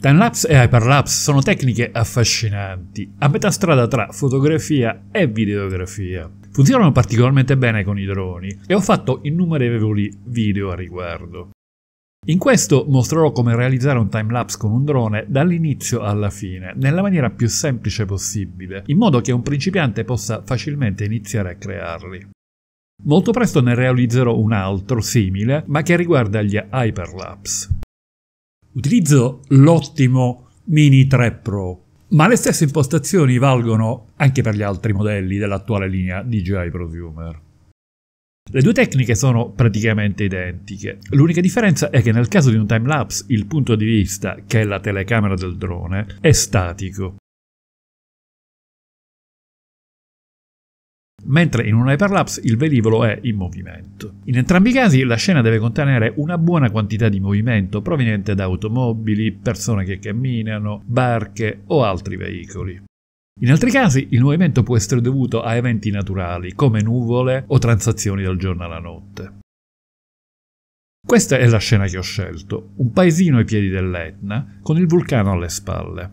Timelapse e hyperlapse sono tecniche affascinanti, a metà strada tra fotografia e videografia. Funzionano particolarmente bene con i droni e ho fatto innumerevoli video a riguardo. In questo mostrerò come realizzare un timelapse con un drone dall'inizio alla fine, nella maniera più semplice possibile, in modo che un principiante possa facilmente iniziare a crearli. Molto presto ne realizzerò un altro simile, ma che riguarda gli hyperlapse. Utilizzo l'ottimo Mini 3 Pro, ma le stesse impostazioni valgono anche per gli altri modelli dell'attuale linea DJI Prosumer. Le due tecniche sono praticamente identiche, l'unica differenza è che nel caso di un timelapse il punto di vista, che è la telecamera del drone, è statico, mentre in un hyperlapse il velivolo è in movimento. In entrambi i casi la scena deve contenere una buona quantità di movimento proveniente da automobili, persone che camminano, barche o altri veicoli. In altri casi il movimento può essere dovuto a eventi naturali, come nuvole o transazioni dal giorno alla notte. Questa è la scena che ho scelto, un paesino ai piedi dell'Etna, con il vulcano alle spalle.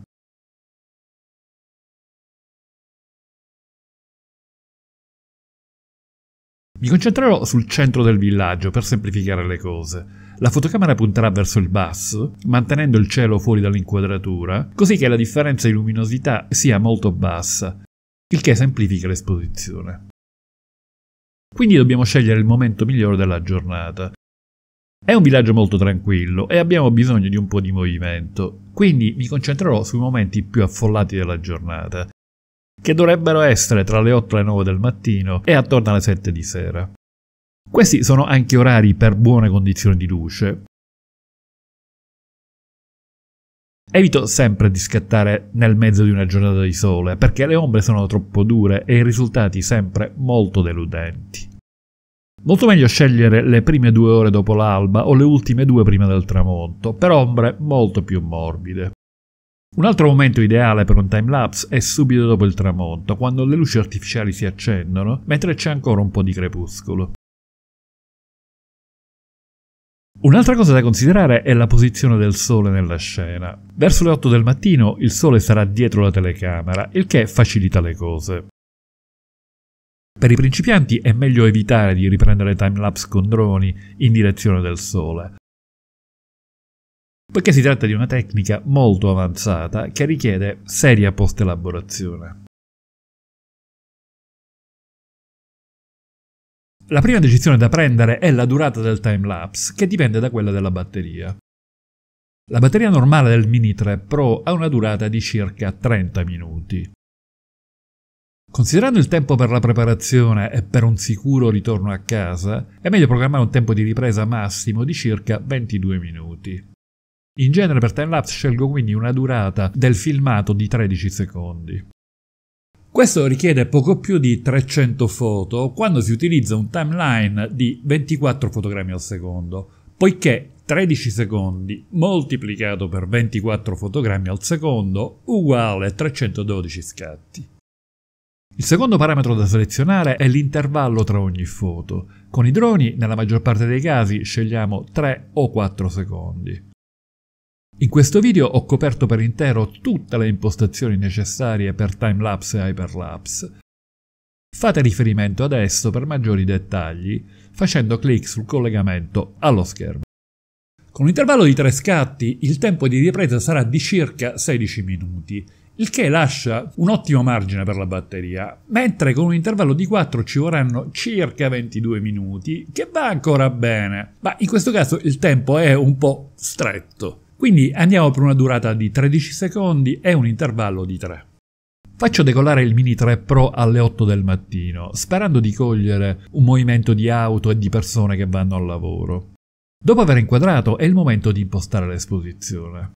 Mi concentrerò sul centro del villaggio per semplificare le cose. La fotocamera punterà verso il basso, mantenendo il cielo fuori dall'inquadratura, così che la differenza di luminosità sia molto bassa, il che semplifica l'esposizione. Quindi dobbiamo scegliere il momento migliore della giornata. È un villaggio molto tranquillo e abbiamo bisogno di un po' di movimento, quindi mi concentrerò sui momenti più affollati della giornata, che dovrebbero essere tra le 8 e le 9 del mattino e attorno alle 7 di sera. Questi sono anche orari per buone condizioni di luce. Evito sempre di scattare nel mezzo di una giornata di sole perché le ombre sono troppo dure e i risultati sempre molto deludenti. Molto meglio scegliere le prime due ore dopo l'alba o le ultime due prima del tramonto, per ombre molto più morbide. Un altro momento ideale per un timelapse è subito dopo il tramonto, quando le luci artificiali si accendono, mentre c'è ancora un po' di crepuscolo. Un'altra cosa da considerare è la posizione del sole nella scena. Verso le 8 del mattino il sole sarà dietro la telecamera, il che facilita le cose. Per i principianti è meglio evitare di riprendere timelapse con droni in direzione del sole poiché si tratta di una tecnica molto avanzata che richiede seria post-elaborazione. La prima decisione da prendere è la durata del timelapse, che dipende da quella della batteria. La batteria normale del Mini 3 Pro ha una durata di circa 30 minuti. Considerando il tempo per la preparazione e per un sicuro ritorno a casa, è meglio programmare un tempo di ripresa massimo di circa 22 minuti. In genere per timelapse scelgo quindi una durata del filmato di 13 secondi. Questo richiede poco più di 300 foto quando si utilizza un timeline di 24 fotogrammi al secondo, poiché 13 secondi moltiplicato per 24 fotogrammi al secondo uguale 312 scatti. Il secondo parametro da selezionare è l'intervallo tra ogni foto. Con i droni, nella maggior parte dei casi, scegliamo 3 o 4 secondi. In questo video ho coperto per intero tutte le impostazioni necessarie per timelapse e hyperlapse. Fate riferimento adesso per maggiori dettagli facendo clic sul collegamento allo schermo. Con un intervallo di tre scatti il tempo di ripresa sarà di circa 16 minuti, il che lascia un ottimo margine per la batteria, mentre con un intervallo di 4 ci vorranno circa 22 minuti, che va ancora bene, ma in questo caso il tempo è un po' stretto. Quindi andiamo per una durata di 13 secondi e un intervallo di 3. Faccio decollare il Mini 3 Pro alle 8 del mattino, sperando di cogliere un movimento di auto e di persone che vanno al lavoro. Dopo aver inquadrato è il momento di impostare l'esposizione.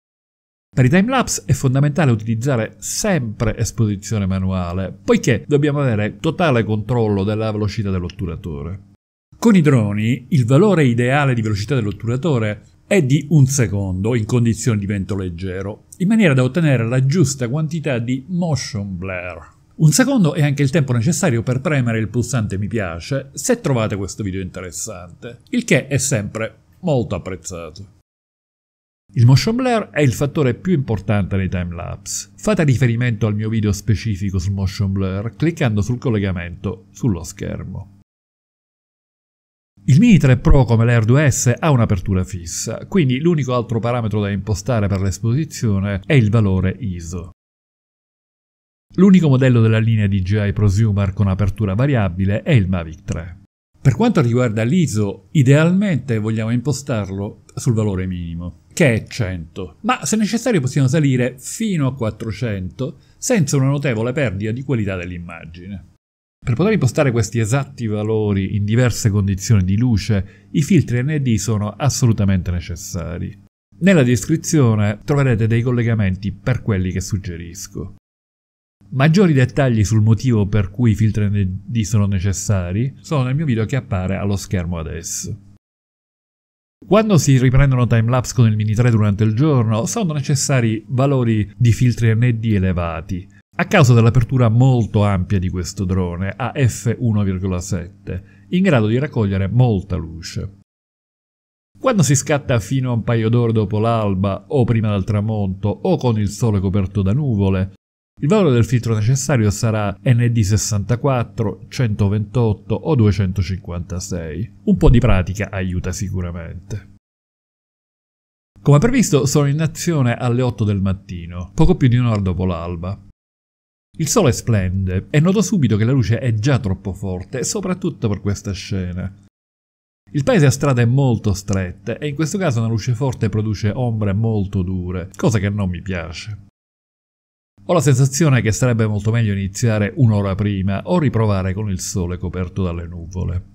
Per i timelapse è fondamentale utilizzare sempre esposizione manuale, poiché dobbiamo avere totale controllo della velocità dell'otturatore. Con i droni, il valore ideale di velocità dell'otturatore è di un secondo in condizioni di vento leggero, in maniera da ottenere la giusta quantità di motion blur. Un secondo è anche il tempo necessario per premere il pulsante mi piace se trovate questo video interessante, il che è sempre molto apprezzato. Il motion blur è il fattore più importante nei timelapse. Fate riferimento al mio video specifico sul motion blur cliccando sul collegamento sullo schermo. Il Mini 3 Pro come l'Air2S ha un'apertura fissa, quindi l'unico altro parametro da impostare per l'esposizione è il valore ISO. L'unico modello della linea DJI Prosumer con apertura variabile è il Mavic 3. Per quanto riguarda l'ISO, idealmente vogliamo impostarlo sul valore minimo, che è 100, ma se necessario possiamo salire fino a 400 senza una notevole perdita di qualità dell'immagine. Per poter impostare questi esatti valori in diverse condizioni di luce, i filtri ND sono assolutamente necessari. Nella descrizione troverete dei collegamenti per quelli che suggerisco. Maggiori dettagli sul motivo per cui i filtri ND sono necessari sono nel mio video che appare allo schermo adesso. Quando si riprendono timelapse con il Mini 3 durante il giorno, sono necessari valori di filtri ND elevati, a causa dell'apertura molto ampia di questo drone, a f1,7, in grado di raccogliere molta luce. Quando si scatta fino a un paio d'ore dopo l'alba, o prima del tramonto, o con il sole coperto da nuvole, il valore del filtro necessario sarà ND64, 128 o 256. Un po' di pratica aiuta sicuramente. Come previsto sono in azione alle 8 del mattino, poco più di un'ora dopo l'alba. Il sole splende e noto subito che la luce è già troppo forte, soprattutto per questa scena. Il paese ha strade molto strette e in questo caso una luce forte produce ombre molto dure, cosa che non mi piace. Ho la sensazione che sarebbe molto meglio iniziare un'ora prima o riprovare con il sole coperto dalle nuvole.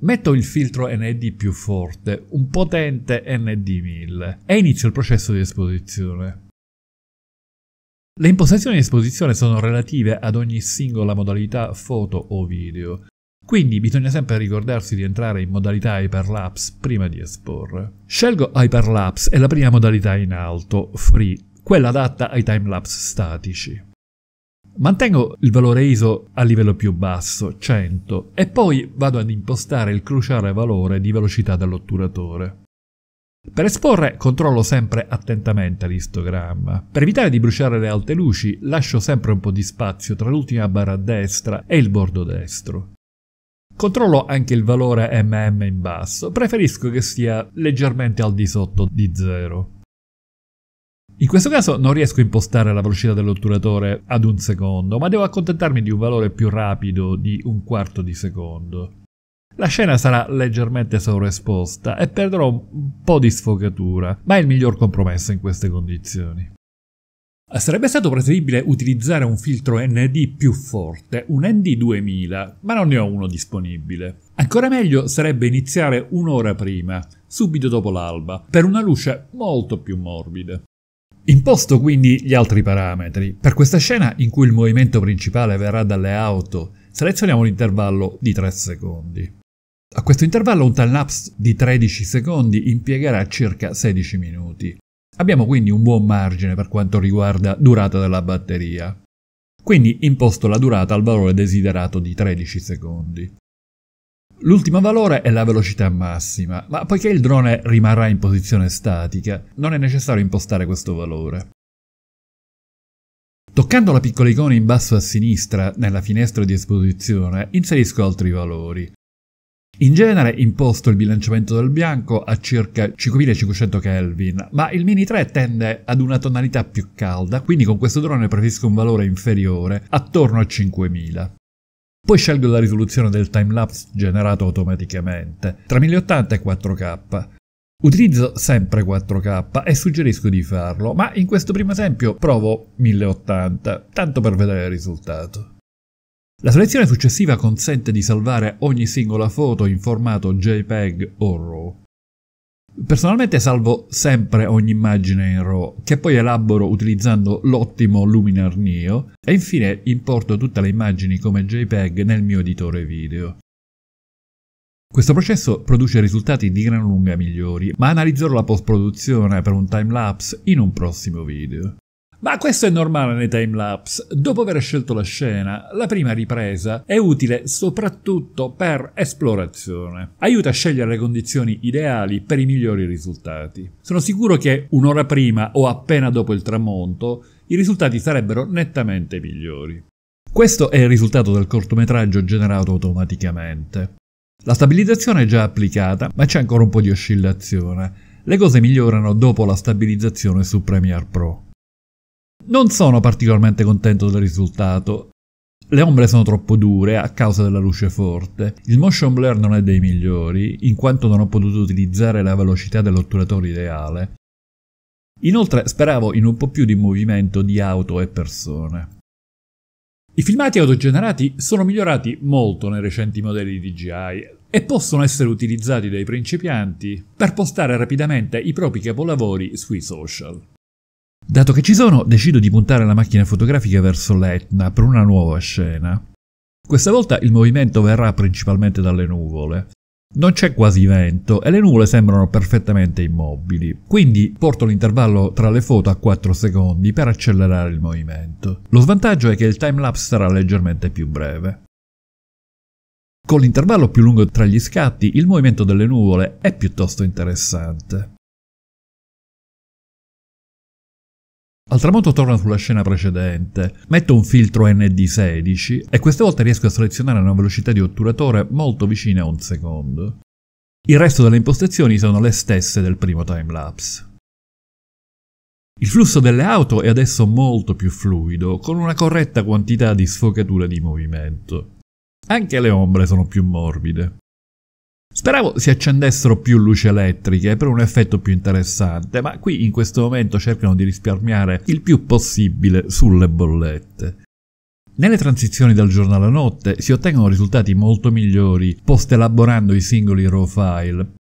Metto il filtro ND più forte, un potente ND1000, e inizio il processo di esposizione. Le impostazioni di esposizione sono relative ad ogni singola modalità foto o video, quindi bisogna sempre ricordarsi di entrare in modalità Hyperlapse prima di esporre. Scelgo Hyperlapse e la prima modalità in alto, free, quella adatta ai timelapse statici. Mantengo il valore ISO a livello più basso, 100, e poi vado ad impostare il cruciale valore di velocità dell'otturatore. Per esporre controllo sempre attentamente l'istogramma. Per evitare di bruciare le alte luci lascio sempre un po' di spazio tra l'ultima barra a destra e il bordo destro. Controllo anche il valore mm in basso, preferisco che sia leggermente al di sotto di 0. In questo caso non riesco a impostare la velocità dell'otturatore ad un secondo, ma devo accontentarmi di un valore più rapido di un quarto di secondo. La scena sarà leggermente sovraesposta e perderò un po' di sfogatura, ma è il miglior compromesso in queste condizioni. Sarebbe stato preferibile utilizzare un filtro ND più forte, un ND2000, ma non ne ho uno disponibile. Ancora meglio sarebbe iniziare un'ora prima, subito dopo l'alba, per una luce molto più morbida. Imposto quindi gli altri parametri. Per questa scena in cui il movimento principale verrà dalle auto, selezioniamo un intervallo di 3 secondi. A questo intervallo un time lapse di 13 secondi impiegherà circa 16 minuti. Abbiamo quindi un buon margine per quanto riguarda durata della batteria. Quindi imposto la durata al valore desiderato di 13 secondi. L'ultimo valore è la velocità massima, ma poiché il drone rimarrà in posizione statica, non è necessario impostare questo valore. Toccando la piccola icona in basso a sinistra nella finestra di esposizione, inserisco altri valori. In genere imposto il bilanciamento del bianco a circa 5500 Kelvin, ma il Mini 3 tende ad una tonalità più calda, quindi con questo drone preferisco un valore inferiore, attorno a 5000. Poi scelgo la risoluzione del timelapse generato automaticamente, tra 1080 e 4K. Utilizzo sempre 4K e suggerisco di farlo, ma in questo primo esempio provo 1080, tanto per vedere il risultato. La selezione successiva consente di salvare ogni singola foto in formato JPEG o RAW. Personalmente salvo sempre ogni immagine in RAW, che poi elaboro utilizzando l'ottimo Luminar Neo e infine importo tutte le immagini come JPEG nel mio editore video. Questo processo produce risultati di gran lunga migliori, ma analizzerò la post-produzione per un timelapse in un prossimo video. Ma questo è normale nei timelapse. Dopo aver scelto la scena, la prima ripresa è utile soprattutto per esplorazione. Aiuta a scegliere le condizioni ideali per i migliori risultati. Sono sicuro che un'ora prima o appena dopo il tramonto i risultati sarebbero nettamente migliori. Questo è il risultato del cortometraggio generato automaticamente. La stabilizzazione è già applicata, ma c'è ancora un po' di oscillazione. Le cose migliorano dopo la stabilizzazione su Premiere Pro. Non sono particolarmente contento del risultato. Le ombre sono troppo dure a causa della luce forte. Il motion blur non è dei migliori, in quanto non ho potuto utilizzare la velocità dell'otturatore ideale. Inoltre speravo in un po' più di movimento di auto e persone. I filmati autogenerati sono migliorati molto nei recenti modelli DJI e possono essere utilizzati dai principianti per postare rapidamente i propri capolavori sui social. Dato che ci sono, decido di puntare la macchina fotografica verso l'Etna per una nuova scena. Questa volta il movimento verrà principalmente dalle nuvole. Non c'è quasi vento e le nuvole sembrano perfettamente immobili, quindi porto l'intervallo tra le foto a 4 secondi per accelerare il movimento. Lo svantaggio è che il timelapse sarà leggermente più breve. Con l'intervallo più lungo tra gli scatti, il movimento delle nuvole è piuttosto interessante. Al tramonto torno sulla scena precedente, metto un filtro ND16 e queste volte riesco a selezionare una velocità di otturatore molto vicina a un secondo. Il resto delle impostazioni sono le stesse del primo timelapse. Il flusso delle auto è adesso molto più fluido, con una corretta quantità di sfocatura di movimento. Anche le ombre sono più morbide. Speravo si accendessero più luci elettriche per un effetto più interessante, ma qui in questo momento cercano di risparmiare il più possibile sulle bollette. Nelle transizioni dal giorno alla notte si ottengono risultati molto migliori post-elaborando i singoli raw file,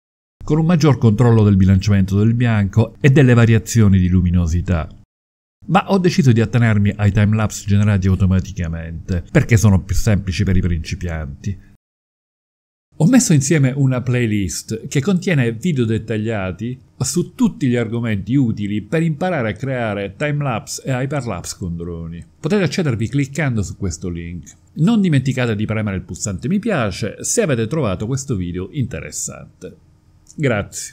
con un maggior controllo del bilanciamento del bianco e delle variazioni di luminosità. Ma ho deciso di attenermi ai timelapse generati automaticamente, perché sono più semplici per i principianti. Ho messo insieme una playlist che contiene video dettagliati su tutti gli argomenti utili per imparare a creare timelapse e hyperlapse con droni. Potete accedervi cliccando su questo link. Non dimenticate di premere il pulsante mi piace se avete trovato questo video interessante. Grazie.